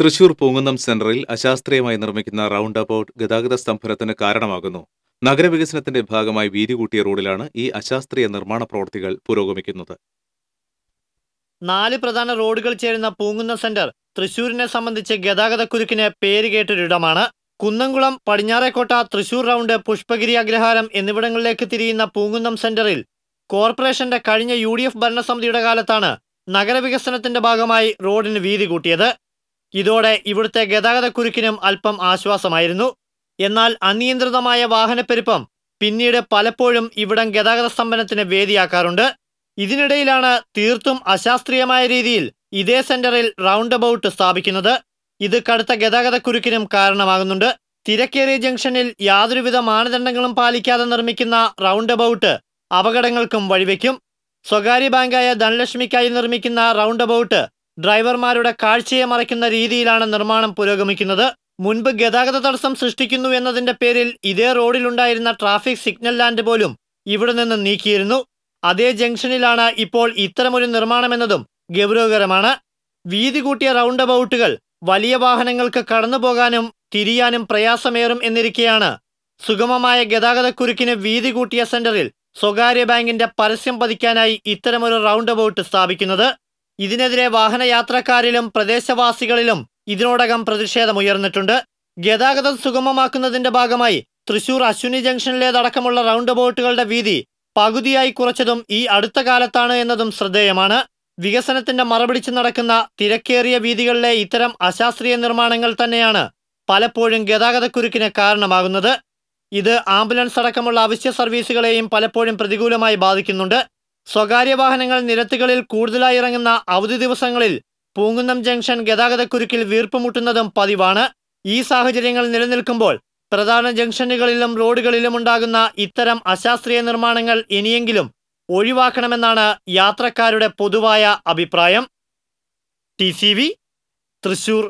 തൃശൂർ പൂങ്കുന്നം സെന്ററിൽ അശാസ്ത്രീയമായി നിർമ്മിക്കുന്ന round about ഗതാഗത സ്തംഭനത്തിന് കാരണമാകുന്നു നഗരവികസനത്തിന്റെ ഭാഗമായി വീതി കൂട്ടിയ റോഡിലാണ് ഈ അശാസ്ത്രീയ നിർമ്മാണ പ്രവൃത്തികൾ പുരോഗമിക്കുന്നത് നാല് പ്രധാന റോഡുകൾ ചേരുന്ന പൂങ്കുന്ന സെന്റർ തൃശൂരിനെ സംബന്ധിച്ച് കുരുക്കിന് പേരുകേട്ടൊരിടമാണ് കുന്നംകുളം പടിഞ്ഞാറേക്കോട്ട തൃശൂർ റൗണ്ട് പുഷ്പഗിരി അഗ്രഹാരം എന്നിവിടങ്ങളിലേക്ക് തിരിയുന്ന പൂങ്കുന്നം സെന്ററിൽ കോർപ്പറേഷന്റെ കഴിഞ്ഞ യു ഡി എഫ് ഭരണസമിതിയുടെ കാലത്താണ് നഗരവികസനത്തിന്റെ ഭാഗമായി റോഡിന് വീതി കൂട്ടിയത് ഇതോടെ ഇവിടുത്തെ ഗതാഗതക്കുരുക്കിനും അല്പം ആശ്വാസമായിരുന്നു എന്നാൽ അനിയന്ത്രിതമായ വാഹനപ്പെരുപ്പം പിന്നീട് പലപ്പോഴും ഇവിടം ഗതാഗത സ്തംഭനത്തിന് വേദിയാക്കാറുണ്ട് ഇതിനിടയിലാണ് തീർത്തും അശാസ്ത്രീയമായ രീതിയിൽ ഇതേ സെന്ററിൽ റൗണ്ട് അബൌട്ട് സ്ഥാപിക്കുന്നത് ഇത് കടുത്ത ഗതാഗതക്കുരുക്കിനും കാരണമാകുന്നുണ്ട് തിരക്കേറിയ ജംഗ്ഷനിൽ യാതൊരുവിധ മാനദണ്ഡങ്ങളും പാലിക്കാതെ നിർമ്മിക്കുന്ന റൗണ്ട് അബൌട്ട് അപകടങ്ങൾക്കും വഴിവെക്കും സ്വകാര്യ ബാങ്കായ ധനലക്ഷ്മിക്കായി നിർമ്മിക്കുന്ന റൗണ്ട് അബൌട്ട് ഡ്രൈവർമാരുടെ കാഴ്ചയെ മറയ്ക്കുന്ന രീതിയിലാണ് നിർമ്മാണം പുരോഗമിക്കുന്നത് മുൻപ് ഗതാഗത തടസ്സം സൃഷ്ടിക്കുന്നു എന്നതിന്റെ പേരിൽ ഇതേ റോഡിലുണ്ടായിരുന്ന ട്രാഫിക് സിഗ്നൽ ലാൻഡ് പോലും ഇവിടെ നിന്ന് നീക്കിയിരുന്നു അതേ ജംഗ്ഷനിലാണ് ഇപ്പോൾ ഇത്തരമൊരു നിർമ്മാണമെന്നതും ഗൗരവകരമാണ് വീതി കൂട്ടിയ റൗണ്ട് അബൌട്ടുകൾ വലിയ വാഹനങ്ങൾക്ക് കടന്നു പോകാനും തിരിയാനും പ്രയാസമേറും എന്നിരിക്കെയാണ് സുഗമമായ ഗതാഗതക്കുരുക്കിന് വീതി കൂട്ടിയ സെന്ററിൽ സ്വകാര്യ ബാങ്കിന്റെ പരസ്യം പതിക്കാനായി ഇത്തരമൊരു റൗണ്ട് അബൌട്ട് സ്ഥാപിക്കുന്നത് ഇതിനെതിരെ വാഹനയാത്രക്കാരിലും പ്രദേശവാസികളിലും ഇതിനോടകം പ്രതിഷേധമുയർന്നിട്ടുണ്ട് ഗതാഗതം സുഗമമാക്കുന്നതിന്റെ ഭാഗമായി തൃശൂർ അശ്വിനി ജംഗ്ഷനിലേതടക്കമുള്ള റൗണ്ട് ബോട്ടുകളുടെ വീതി പകുതിയായി കുറച്ചതും ഈ അടുത്ത കാലത്താണ് എന്നതും ശ്രദ്ധേയമാണ് വികസനത്തിന്റെ മറപിടിച്ച് നടക്കുന്ന തിരക്കേറിയ വീതികളിലെ ഇത്തരം അശാസ്ത്രീയ നിർമ്മാണങ്ങൾ തന്നെയാണ് പലപ്പോഴും ഗതാഗതക്കുരുക്കിന് കാരണമാകുന്നത് ഇത് ആംബുലൻസ് അടക്കമുള്ള അവശ്യ സർവീസുകളെയും പലപ്പോഴും പ്രതികൂലമായി ബാധിക്കുന്നുണ്ട് സ്വകാര്യ വാഹനങ്ങൾ നിരത്തുകളിൽ കൂടുതലായി ഇറങ്ങുന്ന അവധി ദിവസങ്ങളിൽ പൂങ്കുന്നം ജംഗ്ഷൻ ഗതാഗതക്കുരുക്കിൽ വീർപ്പുമുട്ടുന്നതും പതിവാണ് ഈ സാഹചര്യങ്ങൾ നിലനിൽക്കുമ്പോൾ പ്രധാന ജംഗ്ഷനുകളിലും റോഡുകളിലും ഉണ്ടാകുന്ന ഇത്തരം അശാസ്ത്രീയ നിർമ്മാണങ്ങൾ ഇനിയെങ്കിലും ഒഴിവാക്കണമെന്നാണ് യാത്രക്കാരുടെ പൊതുവായ അഭിപ്രായം ടി തൃശൂർ